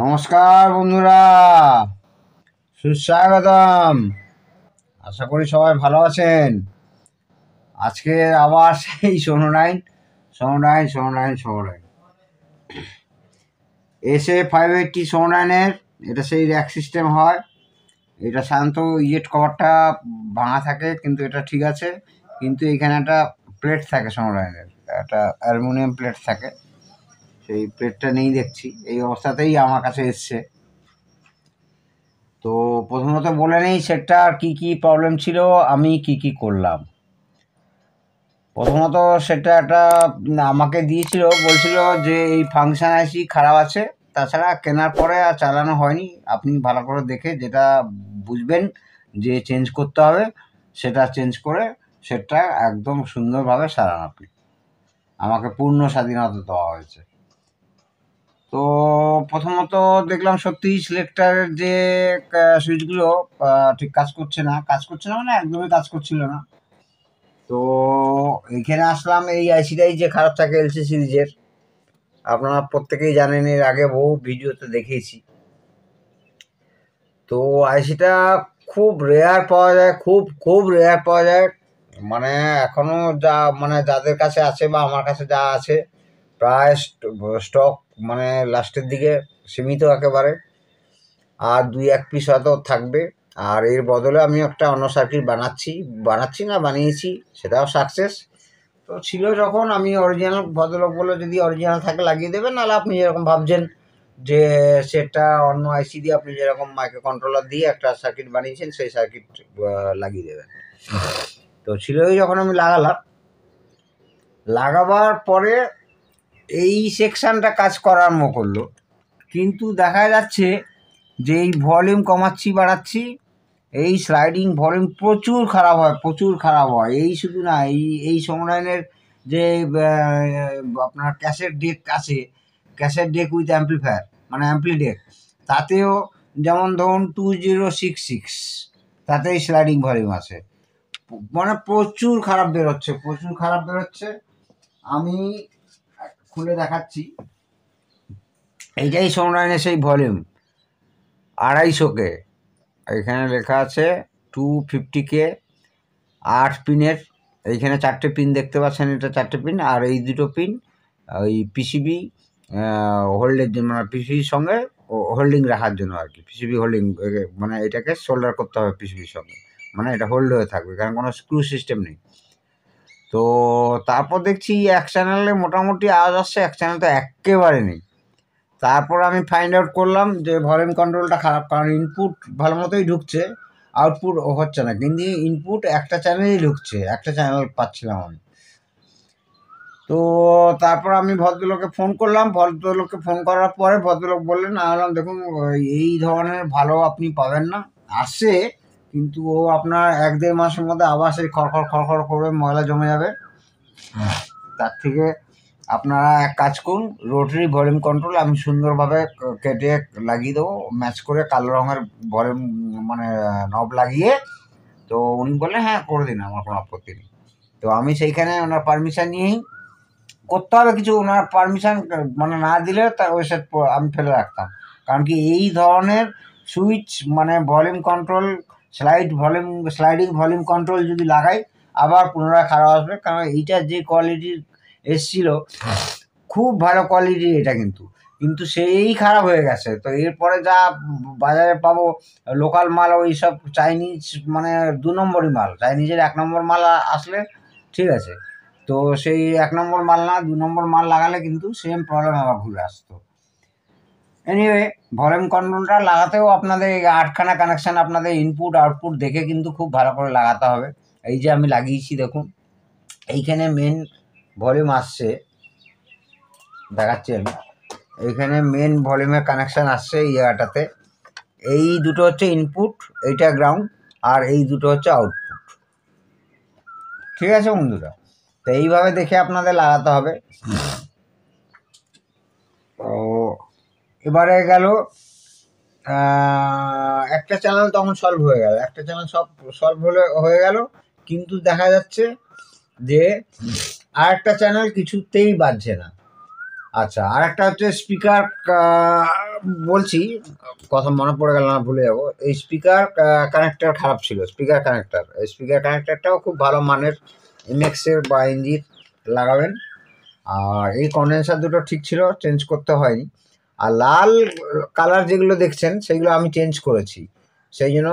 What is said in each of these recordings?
নমস্কার বন্ধুরা সুস্বাগতম আশা করি সবাই ভালো আছেন আজকে আবার সেই নাইন নাইন সোনো নাইন সোনো নাইন এসে ফাইভ এইটটি নাইনের এটা সেই র্যাক সিস্টেম হয় এটা সাধারণত ইয়েট কভারটা ভাঙা থাকে কিন্তু এটা ঠিক আছে কিন্তু এখানে একটা প্লেট থাকে নাইনের একটা অ্যালুমিনিয়াম প্লেট থাকে সেই প্লেটটা নেই দেখছি এই অবস্থাতেই আমার কাছে এসছে তো প্রথমত বলে নেই সেটটার কি কি প্রবলেম ছিল আমি কি কি করলাম প্রথমত সেটা একটা আমাকে দিয়েছিল বলছিল যে এই ফাংশন আইসি খারাপ আছে তাছাড়া কেনার পরে আর চালানো হয়নি আপনি ভালো করে দেখে যেটা বুঝবেন যে চেঞ্জ করতে হবে সেটা চেঞ্জ করে সেটা একদম সুন্দরভাবে সারান আপনি আমাকে পূর্ণ স্বাধীনতা দেওয়া হয়েছে তো প্রথমত দেখলাম সত্যি সিলেক্টারের যে সুইচগুলো ঠিক কাজ করছে না কাজ করছে না মানে একদমই কাজ করছিল না তো এখানে আসলাম এই আইসিটাই যে খারাপ থাকে এলসি সিরিজের আপনারা প্রত্যেকেই জানেন এর আগে বহু ভিডিওতে দেখেছি তো আইসিটা খুব রেয়ার পাওয়া যায় খুব খুব রেয়ার পাওয়া যায় মানে এখনও যা মানে যাদের কাছে আছে বা আমার কাছে যা আছে প্রায় স্টক মানে লাস্টের দিকে সীমিত একেবারে আর দুই এক পিস হয়তো থাকবে আর এর বদলে আমি একটা অন্য সার্কিট বানাচ্ছি বানাচ্ছি না বানিয়েছি সেটাও সাকসেস তো ছিল যখন আমি অরিজিনাল ভদ্রলোক বলে যদি অরিজিনাল থাকে লাগিয়ে দেবেন নাহলে আপনি যেরকম ভাবছেন যে সেটা অন্য আইসি দিয়ে আপনি যেরকম মাইক্রো কন্ট্রোলার দিয়ে একটা সার্কিট বানিয়েছেন সেই সার্কিট লাগিয়ে দেবেন তো ছিলই যখন আমি লাগালাম লাগাবার পরে এই সেকশানটা কাজ করার করলো কিন্তু দেখা যাচ্ছে যে এই ভলিউম কমাচ্ছি বাড়াচ্ছি এই স্লাইডিং ভলিউম প্রচুর খারাপ হয় প্রচুর খারাপ হয় এই শুধু না এই এই সংলাইনের যে আপনার ক্যাসেট ডেক আছে ক্যাসেট ডেক উইথ অ্যাম্পলিফায়ার মানে অ্যাম্পলি ডেক তাতেও যেমন ধরুন টু জিরো সিক্স সিক্স তাতে এই স্লাইডিং ভলিউম আছে মানে প্রচুর খারাপ বেরোচ্ছে প্রচুর খারাপ বেরোচ্ছে আমি খুলে দেখাচ্ছি এইটাই সৌরায়নের সেই ভলিউম আড়াইশো কে এখানে লেখা আছে টু ফিফটি কে আট পিনের এইখানে চারটে পিন দেখতে পাচ্ছেন এটা চারটে পিন আর এই দুটো পিন ওই পিসিবি হোল্ডের জন্য মানে পিসিবির সঙ্গে হোল্ডিং রাখার জন্য আর কি পিসিবি হোল্ডিং মানে এটাকে সোল্ডার করতে হবে পিসিবির সঙ্গে মানে এটা হোল্ড হয়ে থাকবে কারণ কোনো স্ক্রু সিস্টেম নেই তো তারপর দেখছি এক চ্যানেলে মোটামুটি আওয়াজ আসছে এক চ্যানেল তো একেবারে নেই তারপর আমি ফাইন্ড আউট করলাম যে ভলিউম কন্ট্রোলটা খারাপ কারণ ইনপুট ভালো মতোই ঢুকছে আউটপুট হচ্ছে না কিন্তু ইনপুট একটা চ্যানেলেই ঢুকছে একটা চ্যানেল পাচ্ছিলাম আমি তো তারপর আমি ভদ্রলোককে ফোন করলাম ভদ্রলোককে ফোন করার পরে ভদ্রলোক বললেন বললাম দেখুন এই ধরনের ভালো আপনি পাবেন না আসে কিন্তু ও আপনার এক দেড় মাসের মধ্যে আবার সেই খড়খড় খড়খড় করবে ময়লা জমে যাবে তার থেকে আপনারা এক কাজ করুন রোটারি ভলিউম কন্ট্রোল আমি সুন্দরভাবে কেটে লাগিয়ে দেবো ম্যাচ করে কালো রঙের ভলিউম মানে নব লাগিয়ে তো উনি বললেন হ্যাঁ করে দিন আমার কোনো আপত্তি নেই তো আমি সেইখানে ওনার পারমিশান নিয়েই করতে হবে কিছু ওনার পারমিশান মানে না দিলে তার ওই সাথে আমি ফেলে রাখতাম কারণ কি এই ধরনের সুইচ মানে volume control slide volume sliding volume control যদি লাগাই আবার পুনরায় খারাপ আসবে কারণ এইটা যে কোয়ালিটির এসছিল খুব ভালো কোয়ালিটির এটা কিন্তু কিন্তু সেই খারাপ হয়ে গেছে তো এরপরে যা বাজারে পাবো লোকাল মাল ওই সব চাইনিজ মানে দু নম্বরই মাল চাইনিজের এক নম্বর মাল আসলে ঠিক আছে তো সেই এক নম্বর মাল না দু নম্বর মাল লাগালে কিন্তু সেম প্রবলেম আবার ঘুরে আসতো এনিওয়ে ভলিউম কন্ট্রোলটা লাগাতেও আপনাদের এই আটখানা কানেকশান আপনাদের ইনপুট আউটপুট দেখে কিন্তু খুব ভালো করে লাগাতে হবে এই যে আমি লাগিয়েছি দেখুন এইখানে মেন ভলিউম আসছে দেখাচ্ছি আমি এইখানে মেন ভলিউমের কানেকশান আসছে এই জায়গাটাতে এই দুটো হচ্ছে ইনপুট এইটা গ্রাউন্ড আর এই দুটো হচ্ছে আউটপুট ঠিক আছে বন্ধুরা তো এইভাবে দেখে আপনাদের লাগাতে হবে এবারে গেল একটা চ্যানেল তখন সলভ হয়ে গেল একটা চ্যানেল সব সলভ হলে হয়ে গেল কিন্তু দেখা যাচ্ছে যে আর একটা চ্যানেল কিছুতেই বাজছে না আচ্ছা আর একটা হচ্ছে স্পিকার বলছি কথা মনে পড়ে গেল না ভুলে যাবো এই স্পিকার কানেক্টার খারাপ ছিল স্পিকার কানেক্টার এই স্পিকার কানেক্টারটাও খুব ভালো মানের এমএক্সের বা ইঞ্জির লাগাবেন আর এই কন্ডেন্সার দুটো ঠিক ছিল চেঞ্জ করতে হয়নি আর লাল কালার যেগুলো দেখছেন সেগুলো আমি চেঞ্জ করেছি সেই জন্য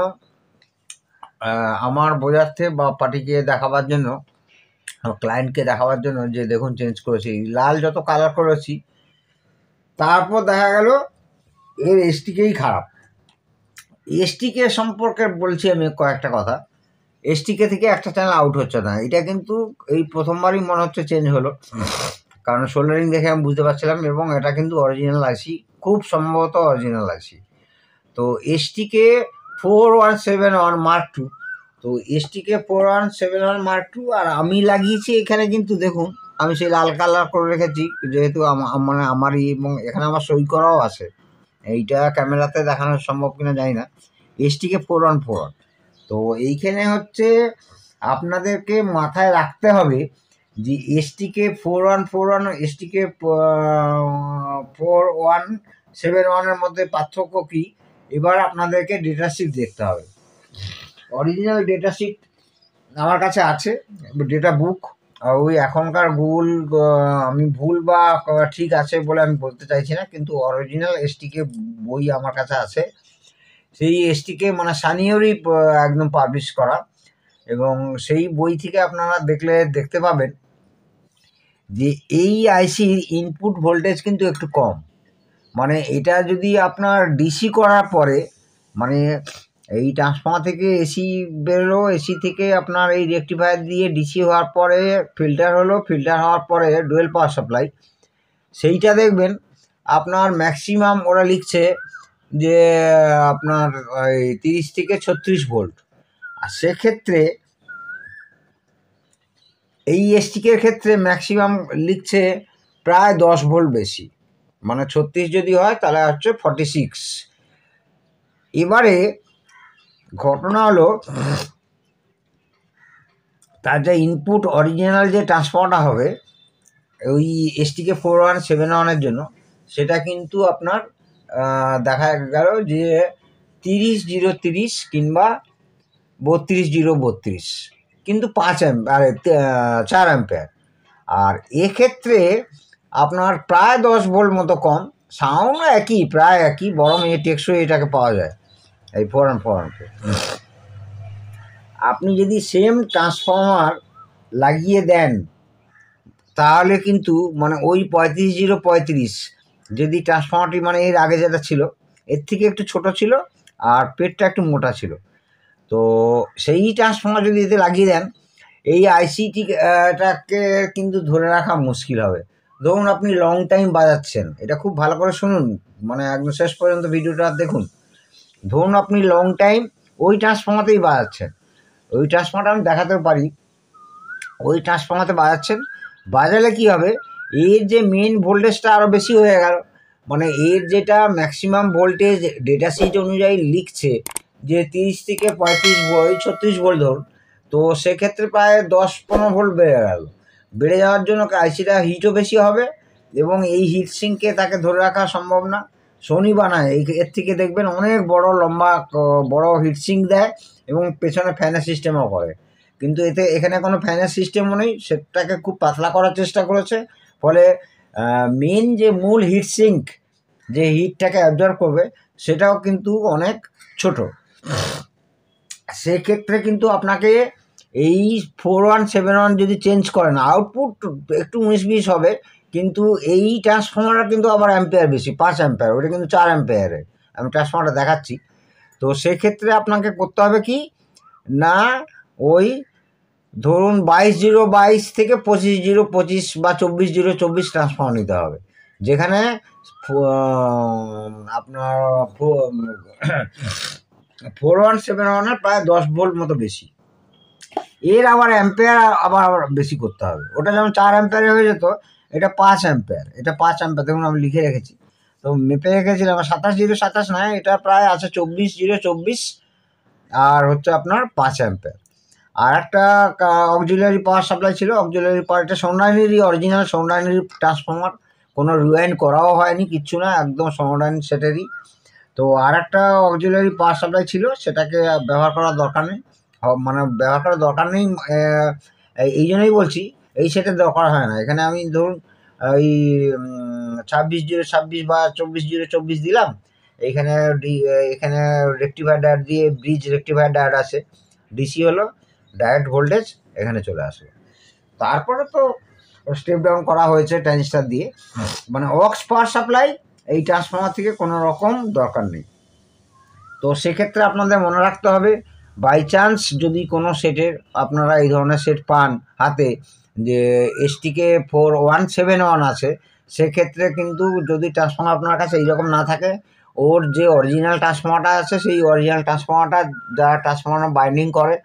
আমার বোঝাতে বা পার্টিকে দেখাবার জন্য ক্লায়েন্টকে দেখাবার জন্য যে দেখুন চেঞ্জ করেছি লাল যত কালার করেছি তারপর দেখা গেল এর এসটিকেই খারাপ এসটিকে সম্পর্কে বলছি আমি কয়েকটা কথা এসটিকে থেকে একটা চ্যানেল আউট হচ্ছে না এটা কিন্তু এই প্রথমবারই মনে হচ্ছে চেঞ্জ হলো কারণ সোল্ডারিং দেখে আমি বুঝতে পারছিলাম এবং এটা কিন্তু অরিজিনাল আইসি খুব সম্ভবত অরিজিনাল আইসি তো STK four one seven one mark two তো STK four one seven one mark two আর আমি লাগিয়েছি এখানে কিন্তু দেখুন আমি সেই লাল কালার করে রেখেছি যেহেতু মানে আমারই এবং এখানে আমার সই করাও আছে এইটা ক্যামেরাতে দেখানো সম্ভব কিনা জানি না STK four one four one তো এইখানে হচ্ছে আপনাদেরকে মাথায় রাখতে হবে যে STK four one four one STK four one seven ওয়ানের মধ্যে পার্থক্য কী এবার আপনাদেরকে ডেটা শিট দেখতে হবে অরিজিনাল ডেটা শিট আমার কাছে আছে ডেটা বুক আর ওই এখনকার গুগল আমি ভুল বা ঠিক আছে বলে আমি বলতে চাইছি না কিন্তু অরিজিনাল এসটিকে বই আমার কাছে আছে সেই এসটিকে মানে সানিয়রই একদম পাবলিশ করা এবং সেই বই থেকে আপনারা দেখলে দেখতে পাবেন যে এই আইসির ইনপুট ভোল্টেজ কিন্তু একটু কম মানে এটা যদি আপনার ডিসি করার পরে মানে এই ট্রান্সফর্মার থেকে এসি বেরো এসি থেকে আপনার এই রেক্টিফায়ার দিয়ে ডিসি হওয়ার পরে ফিল্টার হলো ফিল্টার হওয়ার পরে ডুয়েল পাওয়ার সাপ্লাই সেইটা দেখবেন আপনার ম্যাক্সিমাম ওরা লিখছে যে আপনার এই তিরিশ থেকে ছত্রিশ ভোল্ট আর সেক্ষেত্রে এই এসটিকের ক্ষেত্রে ম্যাক্সিমাম লিখছে প্রায় দশ ভোল্ট বেশি মানে ছত্রিশ যদি হয় তাহলে হচ্ছে ফর্টি সিক্স এবারে ঘটনা হলো তার যে ইনপুট অরিজিনাল যে ট্রান্সফর্মারটা হবে ওই এসটিকে ফোর ওয়ান সেভেন ওয়ানের জন্য সেটা কিন্তু আপনার দেখা গেল যে তিরিশ জিরো তিরিশ কিংবা বত্রিশ জিরো বত্রিশ কিন্তু পাঁচ আরে চার অ্যাম্পেয়ার আর এক্ষেত্রে আপনার প্রায় দশ ভোল্ট মতো কম সাউন্ড একই প্রায় একই বরং এ টেকসই এটাকে পাওয়া যায় এই ফোর ফোর আপনি যদি সেম ট্রান্সফর্মার লাগিয়ে দেন তাহলে কিন্তু মানে ওই পঁয়ত্রিশ জিরো পঁয়ত্রিশ যদি ট্রান্সফর্মারটি মানে এর আগে যেটা ছিল এর থেকে একটু ছোট ছিল আর পেটটা একটু মোটা ছিল তো সেই ট্রান্সফর্মার যদি এতে লাগিয়ে দেন এই আইসিটিটাকে কিন্তু ধরে রাখা মুশকিল হবে ধরুন আপনি লং টাইম বাজাচ্ছেন এটা খুব ভালো করে শুনুন মানে একদম শেষ পর্যন্ত ভিডিওটা দেখুন ধরুন আপনি লং টাইম ওই ট্রান্সফর্মাতেই বাজাচ্ছেন ওই ট্রান্সফর্মারটা আমি দেখাতেও পারি ওই ট্রান্সফর্মাতে বাজাচ্ছেন বাজালে কি হবে এর যে মেন ভোল্টেজটা আরও বেশি হয়ে গেল মানে এর যেটা ম্যাক্সিমাম ভোল্টেজ ডেটা সিট অনুযায়ী লিখছে যে তিরিশ থেকে পঁয়ত্রিশ ভোল্ট ছত্রিশ ভোল্ট ধরুন তো সেক্ষেত্রে প্রায় দশ পনেরো ভোল্ট বেড়ে গেল বেড়ে যাওয়ার জন্য আইসিটা হিটও বেশি হবে এবং এই হিট সিঙ্কে তাকে ধরে রাখা সম্ভব না সোনি বানায় এই এর থেকে দেখবেন অনেক বড় লম্বা বড় হিট সিঙ্ক দেয় এবং পেছনে ফ্যানের সিস্টেমও করে কিন্তু এতে এখানে কোনো ফ্যানের সিস্টেমও নেই সেটাকে খুব পাতলা করার চেষ্টা করেছে ফলে মেন যে মূল হিট সিঙ্ক যে হিটটাকে অ্যাবজর্ব করবে সেটাও কিন্তু অনেক ছোটো সেক্ষেত্রে কিন্তু আপনাকে এই ফোর ওয়ান সেভেন ওয়ান যদি চেঞ্জ করেন আউটপুট একটু উনিশ বিশ হবে কিন্তু এই ট্রান্সফর্মারটা কিন্তু আবার অ্যাম্পেয়ার বেশি পাঁচ অ্যাম্পেয়ার ওটা কিন্তু চার অ্যাম্পেয়ারে আমি ট্রান্সফর্মারটা দেখাচ্ছি তো সেক্ষেত্রে আপনাকে করতে হবে কি না ওই ধরুন বাইশ জিরো বাইশ থেকে পঁচিশ জিরো পঁচিশ বা চব্বিশ জিরো চব্বিশ ট্রান্সফর্মার নিতে হবে যেখানে আপনার ফোর ওয়ান সেভেন ওয়ানের প্রায় দশ ভোল্ট মতো বেশি এর আবার অ্যাম্পেয়ার আবার বেশি করতে হবে ওটা যেমন চার অ্যাম্পেয়ারে হয়ে যেত এটা পাঁচ অ্যাম্পেয়ার এটা পাঁচ অ্যাম্পেয়ার দেখুন আমি লিখে রেখেছি তো মেপে রেখেছিলাম সাতাশ জিরো সাতাশ নয় এটা প্রায় আছে চব্বিশ জিরো চব্বিশ আর হচ্ছে আপনার পাঁচ অ্যাম্পেয়ার আর একটা অক্সিলারি পাওয়ার সাপ্লাই ছিল অক্সিলারি এটা সৌনানিরই অরিজিনাল সৌনানির ট্রান্সফর্মার কোনো রুয়াইন করাও হয়নি কিচ্ছু না একদম সৌনানি সেটেরই তো আর একটা অক্সিলারি পাওয়ার সাপ্লাই ছিল সেটাকে ব্যবহার করার দরকার নেই মানে ব্যবহার করার দরকার নেই এই জন্যই বলছি এই সেটের দরকার হয় না এখানে আমি ধরুন এই ছাব্বিশ জিরো ছাব্বিশ বা চব্বিশ জিরো চব্বিশ দিলাম এইখানে এখানে রেক্টিফায়ার ডায়ার দিয়ে ব্রিজ রেক্টিফায়ার ডায়ার আছে ডিসি হলো ডায়ারেক্ট ভোল্টেজ এখানে চলে আসে তারপরে তো স্টেপ ডাউন করা হয়েছে ট্যানিস্টার দিয়ে মানে অক্স পাওয়ার সাপ্লাই এই ট্রান্সফর্মার থেকে কোনো রকম দরকার নেই তো সেক্ষেত্রে আপনাদের মনে রাখতে হবে বাই চান্স যদি কোনো সেটের আপনারা এই ধরনের সেট পান হাতে যে STK four one seven one আছে সেক্ষেত্রে কিন্তু যদি ট্রান্সফর্মার আপনার কাছে এইরকম না থাকে ওর যে অরিজিনাল ট্রান্সফর্মারটা আছে সেই অরিজিনাল ট্রান্সফর্মারটা যারা ট্রান্সফর্মার বাইন্ডিং করে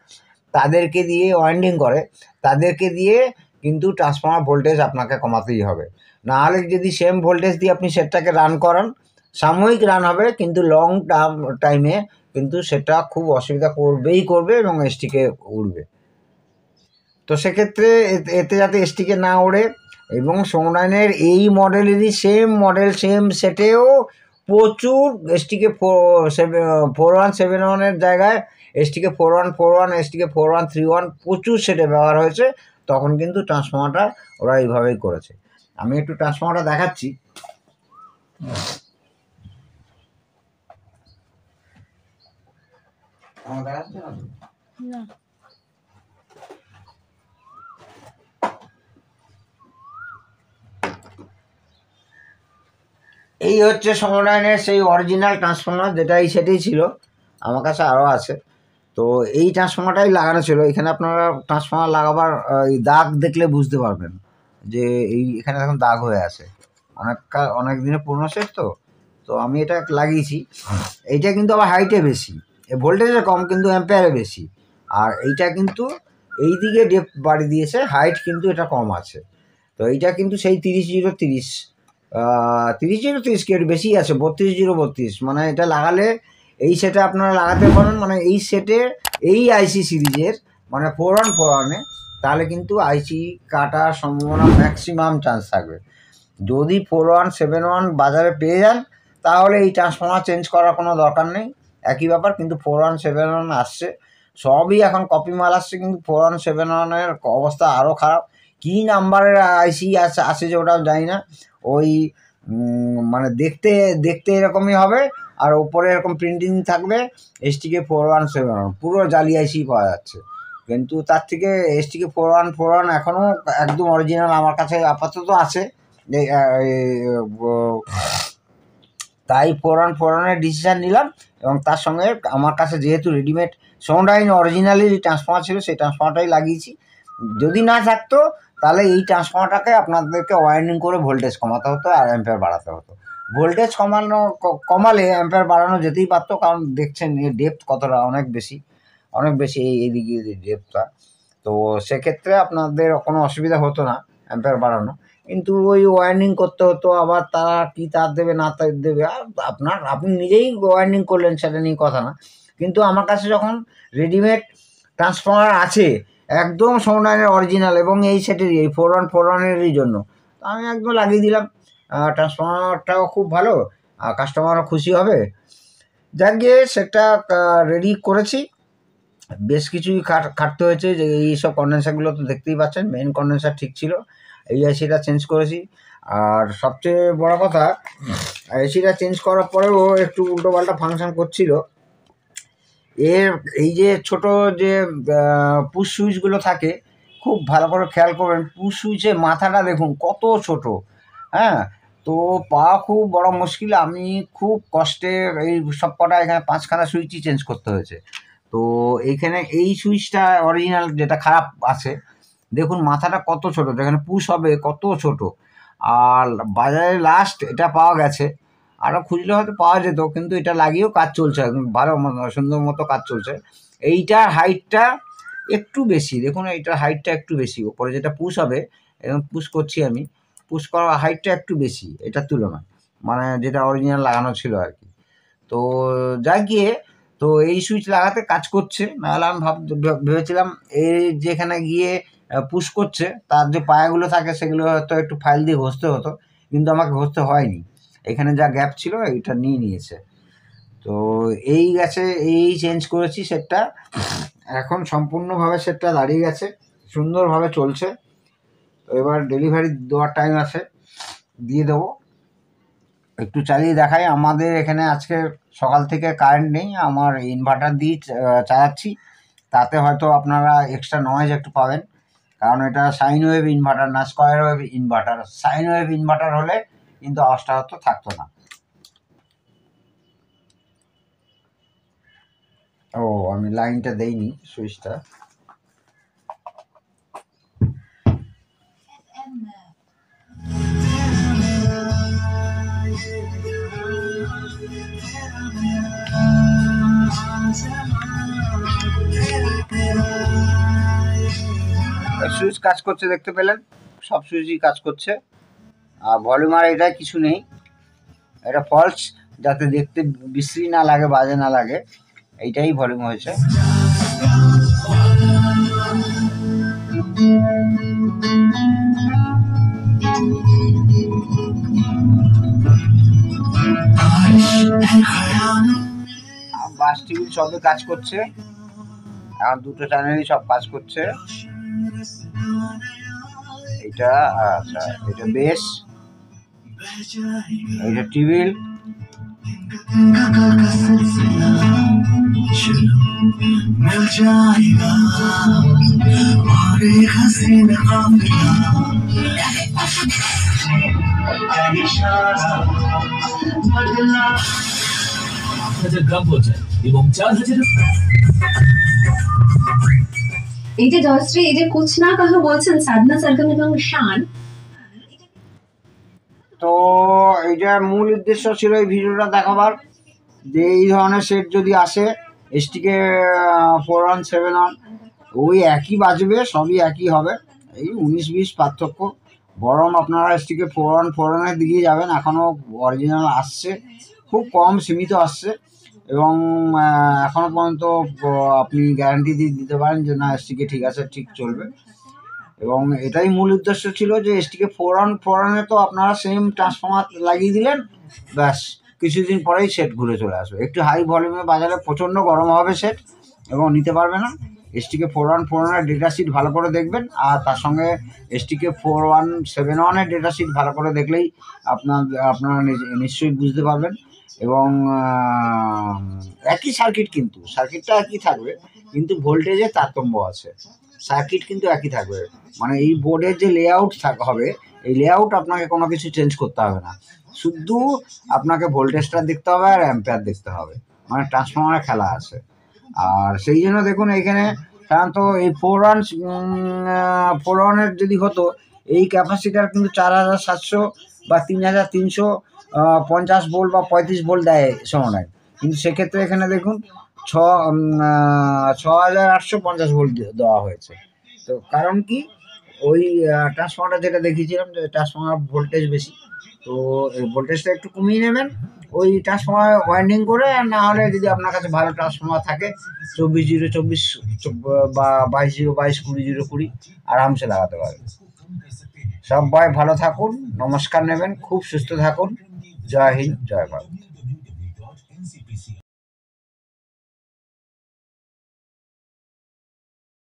তাদেরকে দিয়ে ওয়াইন্ডিং করে তাদেরকে দিয়ে কিন্তু ট্রান্সফর্মার ভোল্টেজ আপনাকে কমাতেই হবে নাহলে যদি সেম ভোল্টেজ দিয়ে আপনি সেটটাকে রান করান সাময়িক রান হবে কিন্তু লং টার্ম টাইমে কিন্তু সেটা খুব অসুবিধা করবেই করবে এবং এসটিকে উড়বে তো সেক্ষেত্রে এতে যাতে এসটিকে না ওড়ে এবং সোনাইনের এই মডেলেরই সেম মডেল সেম সেটেও প্রচুর এসটিকে ফোর ওয়ান সেভেন ওয়ানের জায়গায় STK four one four one STK four one three one প্রচুর সেটে ব্যবহার হয়েছে তখন কিন্তু ট্রান্সফর্মারটা ওরা এইভাবেই করেছে আমি একটু ট্রান্সফর্মারটা দেখাচ্ছি এই হচ্ছে সমরায়নের সেই অরিজিনাল ট্রান্সফর্মার যেটা এই সেটাই ছিল আমার কাছে আরও আছে তো এই ট্রান্সফর্মারটাই লাগানো ছিল এখানে আপনারা ট্রান্সফর্মার লাগাবার দাগ দেখলে বুঝতে পারবেন যে এই এখানে এখন দাগ হয়ে আছে অনেক অনেক দিনের পুরনো সেট তো তো আমি এটা লাগিয়েছি এইটা কিন্তু আবার হাইটে বেশি ভোল্টেজে কম কিন্তু অ্যাম্পেয়ারে বেশি আর এইটা কিন্তু এই দিকে ডেপ বাড়ি দিয়েছে হাইট কিন্তু এটা কম আছে তো এইটা কিন্তু সেই তিরিশ জিরো তিরিশ তিরিশ জিরো তিরিশ কি বেশি আছে বত্রিশ জিরো বত্রিশ মানে এটা লাগালে এই সেটে আপনারা লাগাতে পারেন মানে এই সেটে এই আইসি সিরিজের মানে ফোর ওয়ান ফোর ওয়ানে তাহলে কিন্তু আইসি কাটার সম্ভাবনা ম্যাক্সিমাম চান্স থাকবে যদি ফোর ওয়ান সেভেন ওয়ান বাজারে পেয়ে যান তাহলে এই ট্রান্সফর্মার চেঞ্জ করার কোনো দরকার নেই একই ব্যাপার কিন্তু ফোর ওয়ান সেভেন ওয়ান আসছে সবই এখন কপি মাল আসছে কিন্তু ফোর ওয়ান সেভেন ওয়ানের অবস্থা আরও খারাপ কী নাম্বারের আইসি আছে আসে যে ওটাও জানি না ওই মানে দেখতে দেখতে এরকমই হবে আর ওপরে এরকম প্রিন্টিং থাকবে STK four one seven one পুরো জালি আইসি পাওয়া যাচ্ছে কিন্তু তার থেকে STK four one four one এখনও একদম অরিজিনাল আমার কাছে আপাতত আছে তাই ফোর ওয়ান ফোর ওয়ানের ডিসিশান নিলাম এবং তার সঙ্গে আমার কাছে যেহেতু রেডিমেড আইন অরিজিনালি যে ট্রান্সফর্মার ছিল সেই ট্রান্সফর্মারটাই লাগিয়েছি যদি না থাকতো তাহলে এই ট্রান্সফর্মারটাকে আপনাদেরকে ওয়াইন্ডিং করে ভোল্টেজ কমাতে হতো আর অ্যাম্পেয়ার বাড়াতে হতো ভোল্টেজ কমানো কমালে অ্যাম্পেয়ার বাড়ানো যেতেই পারতো কারণ দেখছেন এর ডেপথ কতটা অনেক বেশি অনেক বেশি এই এদিকে ডেপটা তো সেক্ষেত্রে আপনাদের কোনো অসুবিধা হতো না অ্যাম্পেয়ার বাড়ানো কিন্তু ওই ওয়ার্নিং করতে হতো আবার তারা কি তার দেবে না তার দেবে আর আপনার আপনি নিজেই ওয়ার্নিং করলেন সেটা নিয়ে কথা না কিন্তু আমার কাছে যখন রেডিমেড ট্রান্সফর্মার আছে একদম সোনারের অরিজিনাল এবং এই সেটেরই এই ফোর ওয়ান ফোর ওয়ানেরই জন্য তো আমি একদম লাগিয়ে দিলাম ট্রান্সফর্মারটাও খুব ভালো আর কাস্টমারও খুশি হবে যাক গিয়ে সেটা রেডি করেছি বেশ কিছুই খাটতে হয়েছে যে এইসব কন্ডেন্সারগুলো তো দেখতেই পাচ্ছেন মেন কন্ডেন্সার ঠিক ছিল এই আইসিটা চেঞ্জ করেছি আর সবচেয়ে বড় কথা এসিটা চেঞ্জ করার পরেও একটু উল্টো পাল্টা ফাংশন করছিল এর এই যে ছোট যে পুশ সুইচগুলো থাকে খুব ভালো করে খেয়াল করবেন পুশ সুইচের মাথাটা দেখুন কত ছোট হ্যাঁ তো পাওয়া খুব বড় মুশকিল আমি খুব কষ্টে এই সব কটা এখানে পাঁচখানা সুইচই চেঞ্জ করতে হয়েছে তো এইখানে এই সুইচটা অরিজিনাল যেটা খারাপ আছে দেখুন মাথাটা কত ছোট যেখানে পুশ হবে কত ছোট আর বাজারে লাস্ট এটা পাওয়া গেছে আরও খুঁজলে হয়তো পাওয়া যেত কিন্তু এটা লাগিয়েও কাজ চলছে ভালো সুন্দর মতো কাজ চলছে এইটার হাইটটা একটু বেশি দেখুন এইটার হাইটটা একটু বেশি ওপরে যেটা পুশ হবে এবং পুশ করছি আমি পুশ করার হাইটটা একটু বেশি এটার তুলনায় মানে যেটা অরিজিনাল লাগানো ছিল আর কি তো যা গিয়ে তো এই সুইচ লাগাতে কাজ করছে নাহলে আমি ভাব ভেবেছিলাম এই যেখানে গিয়ে পুশ করছে তার যে পায়াগুলো থাকে সেগুলো হয়তো একটু ফাইল দিয়ে ঘষতে হতো কিন্তু আমাকে ঘষতে হয়নি এখানে যা গ্যাপ ছিল এটা নিয়ে নিয়েছে তো এই গেছে এই চেঞ্জ করেছি সেটটা এখন সম্পূর্ণভাবে সেটটা দাঁড়িয়ে গেছে সুন্দরভাবে চলছে এবার ডেলিভারি দেওয়ার টাইম আছে দিয়ে দেবো একটু চালিয়ে দেখাই আমাদের এখানে আজকে সকাল থেকে কারেন্ট নেই আমার ইনভার্টার দিয়ে চালাচ্ছি তাতে হয়তো আপনারা এক্সট্রা নয়েজ একটু পাবেন কারণ এটা সাইন ওয়েভ ইনভার্টার না square wave inverter sine wave inverter হলে কিন্তু আওয়াজটা হয়তো থাকতো না ও আমি লাইনটা দেইনি সুইচটা Yeah. সুইচ কাজ করছে দেখতে পেলেন সব সুইচই কাজ করছে আর ভলিউম আর এটা কিছু নেই এটা ফলস যাতে দেখতে বিশ্রী না লাগে বাজে না লাগে এইটাই ভলিউম হয়েছে বাস টিভির সবে কাজ করছে এখন দুটো চ্যানেলই সব কাজ করছে এটা আচ্ছা এটা বেস এটা টিভিল मिल হাজার গ্রাম পঞ্চায়েত এবং চার হাজার এই যে জয়শ্রী এই যে কুছ না কাহো বলছেন সাধনা সরগম এবং শান তো এটা মূল উদ্দেশ্য ছিল এই ভিডিওটা দেখাবার যে এই ধরনের সেট যদি আসে STK four one seven one ওই একই বাজবে সবই একই হবে এই উনিশ বিশ পার্থক্য বরং আপনারা এসটিকে ফোর ওয়ান ফোর ওয়ানের দিকেই যাবেন এখনও অরিজিনাল আসছে খুব কম সীমিত আসছে এবং এখনও পর্যন্ত আপনি গ্যারান্টি দিয়ে দিতে পারেন যে না এসটিকে ঠিক আছে ঠিক চলবে এবং এটাই মূল উদ্দেশ্য ছিল যে এসটিকে ফোর অন ফোর অনে তো আপনারা সেম ট্রান্সফর্মার লাগিয়ে দিলেন ব্যাস কিছুদিন পরেই সেট ঘুরে চলে আসবে একটু হাই ভলিউমে বাজারে প্রচণ্ড গরম হবে সেট এবং নিতে পারবে না এসটিকে ফোর ওয়ান ফোর ওয়ানের ডেটা শিট ভালো করে দেখবেন আর তার সঙ্গে এসটিকে ফোর ওয়ান সেভেন ওয়ানের ডেটা শিট ভালো করে দেখলেই আপনার আপনারা নিশ্চয়ই বুঝতে পারবেন এবং একই সার্কিট কিন্তু সার্কিটটা একই থাকবে কিন্তু ভোল্টেজের তারতম্য আছে সার্কিট কিন্তু একই থাকবে মানে এই বোর্ডের যে লেআউট হবে এই লেআউট আপনাকে কোনো কিছু চেঞ্জ করতে হবে না শুধু আপনাকে ভোল্টেজটা দেখতে হবে আর অ্যাম্পেয়ার দেখতে হবে মানে ট্রান্সফর্মারের খেলা আছে আর সেই জন্য দেখুন এখানে সাধারণত এই ফোর ওয়ান ফোর ওয়ানের যদি হতো এই ক্যাপাসিটার কিন্তু চার হাজার সাতশো বা তিন হাজার তিনশো পঞ্চাশ বোল্ট বা পঁয়ত্রিশ বোল্ট দেয় সমন্বয় কিন্তু সেক্ষেত্রে এখানে দেখুন ছ ছ হাজার আটশো পঞ্চাশ ভোল্ট দেওয়া হয়েছে তো কারণ কি ওই ট্রান্সফর্মারটা যেটা দেখিয়েছিলাম যে ট্রান্সফর্মার ভোল্টেজ বেশি তো ভোল্টেজটা একটু কমিয়ে নেবেন ওই ট্রান্সফর্মার ওয়াইন্ডিং করে আর না হলে যদি আপনার কাছে ভালো ট্রান্সফর্মার থাকে চব্বিশ জিরো চব্বিশ বা বাইশ জিরো বাইশ কুড়ি জিরো কুড়ি আরামসে লাগাতে পারবেন সবাই ভালো থাকুন নমস্কার নেবেন খুব সুস্থ থাকুন জয় হিন্দ জয় ভারত